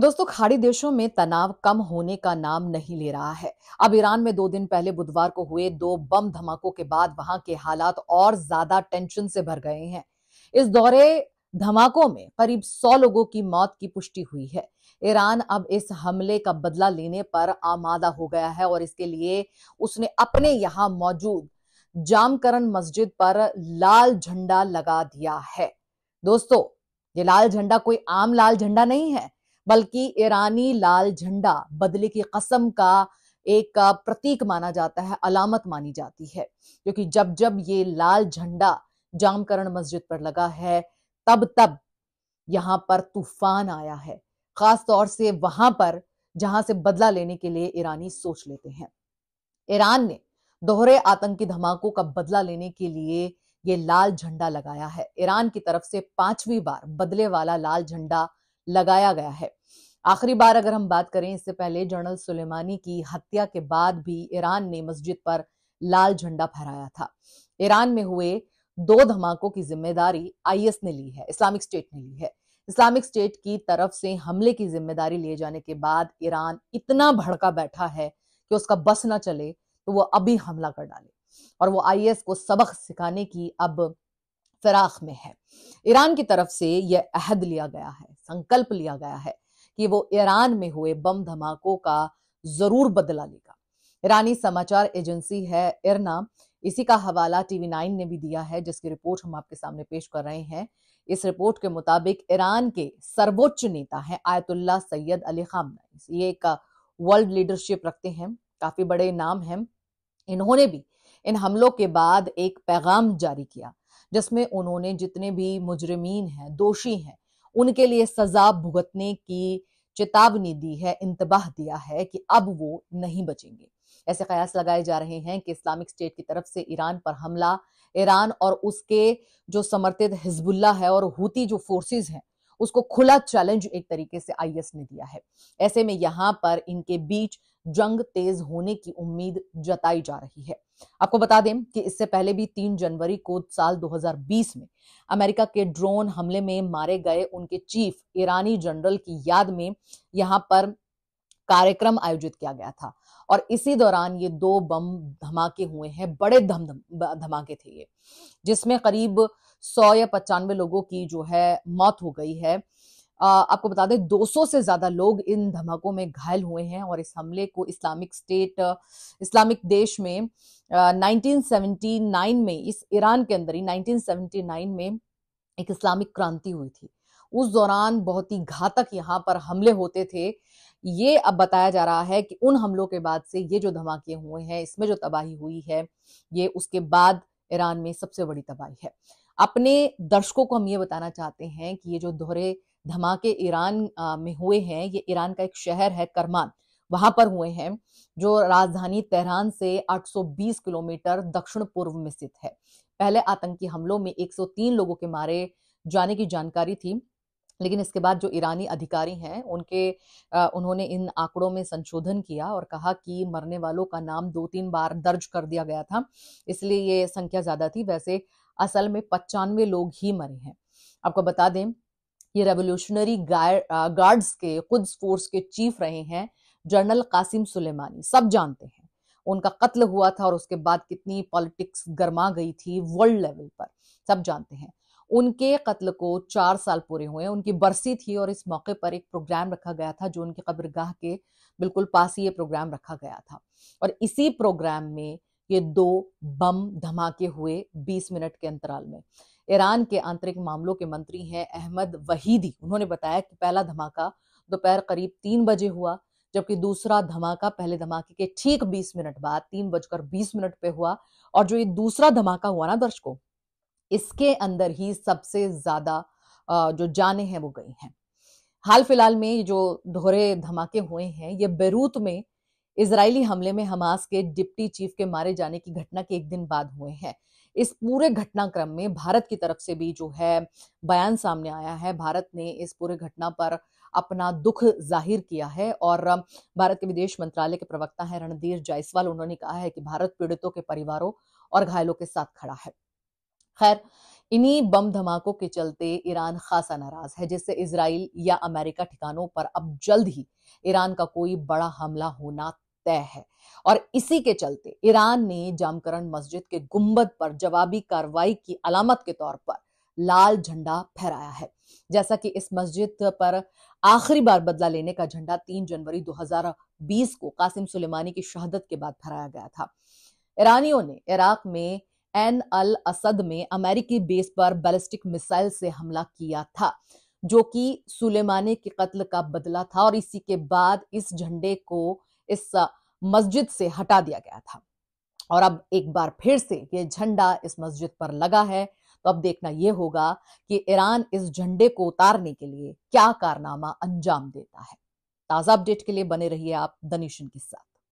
दोस्तों खाड़ी देशों में तनाव कम होने का नाम नहीं ले रहा है अब ईरान में दो दिन पहले बुधवार को हुए दो बम धमाकों के बाद वहां के हालात और ज्यादा टेंशन से भर गए हैं इस दौरे धमाकों में करीब 100 लोगों की मौत की पुष्टि हुई है ईरान अब इस हमले का बदला लेने पर आमादा हो गया है और इसके लिए उसने अपने यहाँ मौजूद जामकरण मस्जिद पर लाल झंडा लगा दिया है दोस्तों ये लाल झंडा कोई आम लाल झंडा नहीं है बल्कि ईरानी लाल झंडा बदले की कसम का एक प्रतीक माना जाता है अलामत मानी जाती है क्योंकि जब जब ये लाल झंडा जामकरण मस्जिद पर लगा है तब तब यहाँ पर तूफान आया है खास तौर से वहां पर जहां से बदला लेने के लिए ईरानी सोच लेते हैं ईरान ने दोहरे आतंकी धमाकों का बदला लेने के लिए ये लाल झंडा लगाया है ईरान की तरफ से पांचवी बार बदले वाला लाल झंडा लगाया गया है आखिरी बार अगर हम बात करें इससे पहले जनरल सुलेमानी की हत्या के बाद भी ईरान ने मस्जिद पर लाल झंडा फहराया था ईरान में हुए दो धमाकों की जिम्मेदारी आईएस ने ली है इस्लामिक स्टेट ने ली है इस्लामिक स्टेट की तरफ से हमले की जिम्मेदारी लिए जाने के बाद ईरान इतना भड़का बैठा है कि उसका बस ना चले तो वो अभी हमला कर डाले और वो आईएस को सबक सिखाने की अब फिराक में है ईरान की तरफ से यह अहद लिया गया है संकल्प लिया गया है कि वो ईरान में हुए बम धमाकों का जरूर बदला लेगा ईरानी समाचार एजेंसी है इरना इसी का हवाला टीवी नाइन ने भी दिया है जिसकी रिपोर्ट हम आपके सामने पेश कर रहे हैं इस रिपोर्ट के मुताबिक ईरान के सर्वोच्च नेता हैं आयतुल्ला सैयद अली खामनाई ये एक वर्ल्ड लीडरशिप रखते हैं काफी बड़े नाम हैं इन्होंने भी इन हमलों के बाद एक पैगाम जारी किया जिसमें उन्होंने जितने भी मुजरमीन हैं दोषी हैं उनके लिए सजा भुगतने की चेतावनी दी है इंतबाह दिया है कि अब वो नहीं बचेंगे ऐसे कयास लगाए जा रहे हैं कि इस्लामिक स्टेट की तरफ से ईरान पर हमला ईरान और उसके जो समर्थित हिजबुल्ला है और हुती जो फोर्सेस हैं उसको खुला चैलेंज एक तरीके से आईएस ने दिया है ऐसे में यहां पर इनके बीच जंग तेज होने की उम्मीद जताई जा रही है आपको बता दें कि इससे पहले भी 3 जनवरी को साल 2020 में अमेरिका के ड्रोन हमले में मारे गए उनके चीफ ईरानी जनरल की याद में यहां पर कार्यक्रम आयोजित किया गया था और इसी दौरान ये दो बम धमाके हुए हैं बड़े धम धमाके थे ये जिसमें करीब सौ या पचानवे लोगों की जो है मौत हो गई है आपको बता दें 200 से ज्यादा लोग इन धमाकों में घायल हुए हैं और इस हमले को इस्लामिक स्टेट इस्लामिक देश में 1979 में इस ईरान के अंदर ही 1979 में एक इस्लामिक क्रांति हुई थी उस दौरान बहुत ही घातक यहाँ पर हमले होते थे ये अब बताया जा रहा है कि उन हमलों के बाद से ये जो धमाके हुए हैं इसमें जो तबाही हुई है ये उसके बाद ईरान में सबसे बड़ी तबाही है अपने दर्शकों को हम ये बताना चाहते हैं कि ये जो दोहरे धमाके ईरान में हुए हैं ये ईरान का एक शहर है करमान वहां पर हुए हैं जो राजधानी तेहरान से 820 किलोमीटर दक्षिण पूर्व में स्थित है पहले आतंकी हमलों में 103 लोगों के मारे जाने की जानकारी थी लेकिन इसके बाद जो ईरानी अधिकारी हैं उनके आ, उन्होंने इन आंकड़ों में संशोधन किया और कहा कि मरने वालों का नाम दो तीन बार दर्ज कर दिया गया था इसलिए ये संख्या ज़्यादा थी वैसे असल में पचानवे लोग ही मरे हैं आपको बता दें ये रेवोल्यूशनरी गार्ड्स uh, के खुद फोर्स के चीफ रहे हैं जनरल कासिम सुलेमानी सब जानते हैं उनका कत्ल हुआ था और उसके बाद कितनी पॉलिटिक्स गर्मा गई थी वर्ल्ड लेवल पर सब जानते हैं उनके कत्ल को चार साल पूरे हुए उनकी बरसी थी और इस मौके पर एक प्रोग्राम रखा गया था जो उनकी कब्रगाह के बिल्कुल पास ही ये प्रोग्राम रखा गया था और इसी प्रोग्राम में ये दो बम धमाके हुए 20 मिनट के अंतराल में ईरान के आंतरिक मामलों के मंत्री हैं अहमद वहीदी उन्होंने बताया कि पहला धमाका दोपहर करीब तीन बजे हुआ जबकि दूसरा धमाका पहले धमाके के ठीक 20 मिनट बाद तीन बजकर 20 मिनट पे हुआ और जो ये दूसरा धमाका हुआ ना दर्शकों इसके अंदर ही सबसे ज्यादा जो जाने हैं वो गई हैं हाल फिलहाल में जो दोहरे धमाके हुए हैं ये बैरूत में इसराइली हमले में हमास के डिप्टी चीफ के मारे जाने की घटना के एक दिन बाद हुए हैं इस पूरे घटनाक्रम में भारत की तरफ से भी जो है बयान सामने आया है भारत ने इस पूरे घटना पर अपना दुख जाहिर किया है और भारत के विदेश मंत्रालय के प्रवक्ता हैं रणधीर जायसवाल उन्होंने कहा है कि भारत पीड़ितों के परिवारों और घायलों के साथ खड़ा है खैर इन्हीं बम धमाकों के चलते ईरान खासा नाराज है जिससे इसराइल या अमेरिका ठिकानों पर अब जल्द ही ईरान का कोई बड़ा हमला होना तय है और इसी के चलते ईरान ने जामकरण मस्जिद के गुंबद पर जवाबी कार्रवाई की अलामत के तौर पर लाल झंडा फहराया है जैसा कि इस मस्जिद पर आखिरी बार बदला लेने का झंडा 3 जनवरी 2020 को कासिम सुलेमानी की शहादत के बाद फहराया गया था ईरानियों ने इराक में एन अल असद में अमेरिकी बेस पर बैलिस्टिक मिसाइल से हमला किया था जो कि सुलेमानी के कत्ल का बदला था और इसी के बाद इस झंडे को इस मस्जिद से हटा दिया गया था और अब एक बार फिर से ये झंडा इस मस्जिद पर लगा है तो अब देखना यह होगा कि ईरान इस झंडे को उतारने के लिए क्या कारनामा अंजाम देता है ताज़ा अपडेट के लिए बने रहिए आप द नेशन के साथ